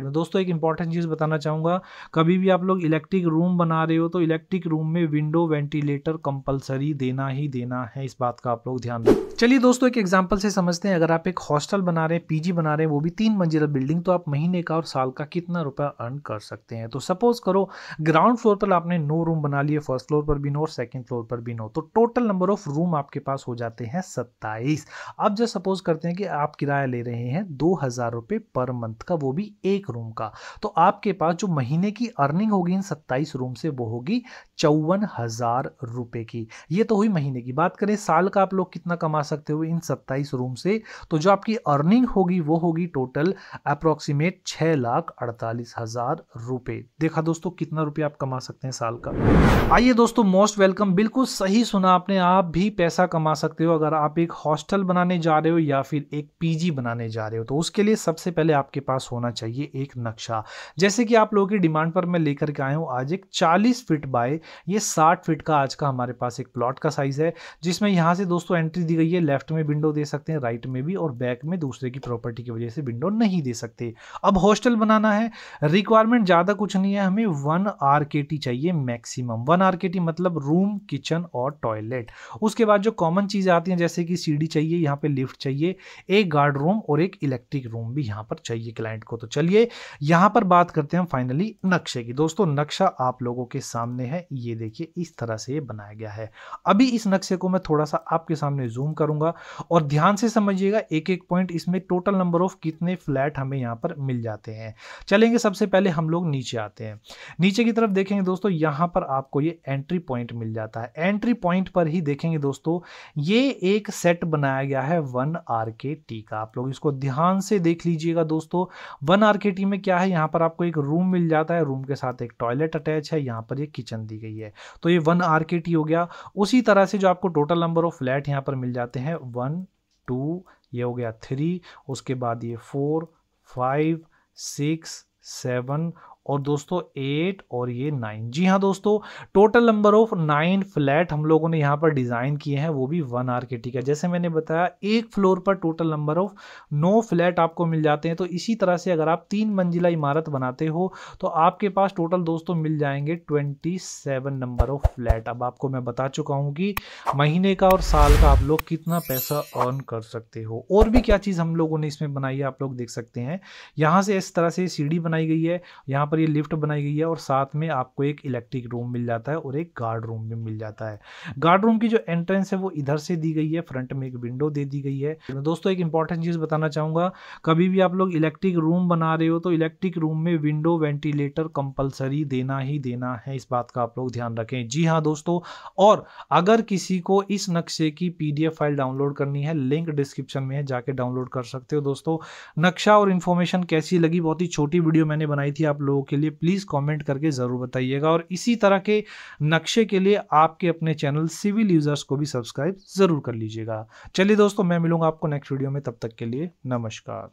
दोस्तों एक इंपॉर्टेंट चीज़ बताना चाहूंगा कभी भी आप लोग इलेक्ट्रिक रूम बना रहे हो तो इलेक्ट्रिक रूम में विंडो वेंटिलेटर कंपलसरी देना ही देना है इस बात का आप लोग ध्यान रखें चलिए दोस्तों एक एग्जांपल से समझते हैं अगर आप एक हॉस्टल बना रहे हैं पीजी बना रहे हैं वो भी तीन मंजिला बिल्डिंग तो आप महीने का और साल का कितना रुपया अर्न कर सकते हैं तो सपोज करो ग्राउंड फ्लोर पर आपने नो रूम बना लिए फर्स्ट फ्लोर पर भी नो और सेकेंड फ्लोर पर भी नो तो टोटल नंबर ऑफ रूम आपके पास हो जाते हैं सत्ताईस अब जब सपोज करते हैं कि आप किराया ले रहे हैं दो हज़ार रुपए पर मंथ का वो भी एक एक रूम का तो आपके पास जो महीने की अर्निंग होगी इन सत्ताईस रूम से वो होगी चौवन हज़ार रुपए की ये तो हुई महीने की बात करें साल का आप लोग कितना कमा सकते हो इन सत्ताईस रूम से तो जो आपकी अर्निंग होगी वो होगी टोटल अप्रोक्सीमेट छः लाख अड़तालीस हज़ार रुपए देखा दोस्तों कितना रुपया आप कमा सकते हैं साल का आइए दोस्तों मोस्ट वेलकम बिल्कुल सही सुना आपने आप भी पैसा कमा सकते हो अगर आप एक हॉस्टल बनाने जा रहे हो या फिर एक पीजी बनाने जा रहे हो तो उसके लिए सबसे पहले आपके पास होना चाहिए एक नक्शा जैसे कि आप लोगों की डिमांड पर मैं लेकर के आया हूँ आज एक 40 फीट बाय ये 60 फीट का आज का हमारे पास एक प्लॉट का साइज़ है जिसमें यहाँ से दोस्तों एंट्री दी गई है लेफ्ट में विंडो दे सकते हैं राइट में भी और बैक में दूसरे की प्रॉपर्टी की वजह से विंडो नहीं दे सकते अब हॉस्टल बनाना है रिक्वायरमेंट ज़्यादा कुछ नहीं है हमें वन आर चाहिए मैक्सिमम वन आर मतलब रूम किचन और टॉयलेट उसके बाद जो कॉमन चीज़ें आती हैं जैसे कि सीढ़ी चाहिए यहाँ पे लिफ्ट चाहिए एक गार्ड रूम और एक इलेक्ट्रिक रूम भी यहाँ पर चाहिए क्लाइंट को तो चलिए यहां पर बात करते हैं हम फाइनली नक्शे की दोस्तों नक्शा आप लोगों के सामने है ये देखिए इस तरह से ये बनाया गया है अभी इस नक्शे को मैं थोड़ा सा आपके सामने जूम करूंगा और ध्यान से समझिएगा एक एक पॉइंट इसमें टोटल नंबर ऑफ कितने फ्लैट हमें यहां पर मिल जाते हैं चलेंगे सबसे पहले हम लोग नीचे आते हैं नीचे की तरफ देखेंगे दोस्तों यहां पर आपको ये एंट्री पॉइंट मिल जाता है एंट्री पॉइंट पर ही देखेंगे दोस्तों ये एक सेट बनाया गया है वन आर के टी का आप लोग इसको ध्यान से देख लीजिएगा दोस्तों वन आर के फैसिलिटी में क्या है यहाँ पर आपको एक रूम मिल जाता है रूम के साथ एक टॉयलेट अटैच है यहाँ पर ये किचन दी गई है तो ये वन आर हो गया उसी तरह से जो आपको टोटल नंबर ऑफ फ्लैट यहाँ पर मिल जाते हैं वन टू ये हो गया थ्री उसके बाद ये फोर फाइव सिक्स सेवन और दोस्तों एट और ये नाइन जी हाँ दोस्तों total number of nine flat हम लोगों ने यहाँ पर डिज़ाइन किए हैं वो भी वन आर के टी का जैसे मैंने बताया एक फ्लोर पर टोटल नंबर ऑफ नौ फ्लैट आपको मिल जाते हैं तो इसी तरह से अगर आप तीन मंजिला इमारत बनाते हो तो आपके पास टोटल दोस्तों मिल जाएंगे twenty seven number of flat अब आपको मैं बता चुका हूँ कि महीने का और साल का आप लोग कितना पैसा अर्न कर सकते हो और भी क्या चीज़ हम लोगों ने इसमें बनाई है आप लोग देख सकते हैं यहाँ से इस तरह से सीढ़ी बनाई गई है यहाँ पर ये लिफ्ट बनाई गई है और साथ में आपको एक इलेक्ट्रिक रूम मिल जाता है और एक गार्ड रूम भी मिल जाता है गार्ड रूम की जो एंट्रेंस है वो इधर से दी गई है फ्रंट में एक विंडो दे दी गई है दोस्तों एक इंपॉर्टेंट चीज़ बताना चाहूँगा कभी भी आप लोग इलेक्ट्रिक रूम बना रहे हो तो इलेक्ट्रिक रूम में विंडो वेंटिलेटर कंपलसरी देना ही देना है इस बात का आप लोग ध्यान रखें जी हाँ दोस्तों और अगर किसी को इस नक्शे की पीडीएफ फाइल डाउनलोड करनी है लिंक डिस्क्रिप्शन में है जाके डाउनलोड कर सकते हो दोस्तों नक्शा और इन्फॉर्मेशन कैसी लगी बहुत ही छोटी वीडियो मैंने बनाई थी आप लोगों लोगों के लिए प्लीज़ कमेंट करके ज़रूर बताइएगा और इसी तरह के नक्शे के लिए आपके अपने चैनल सिविल यूज़र्स को भी सब्सक्राइब ज़रूर कर लीजिएगा चलिए दोस्तों मैं मिलूंगा आपको नेक्स्ट वीडियो में तब तक के लिए नमस्कार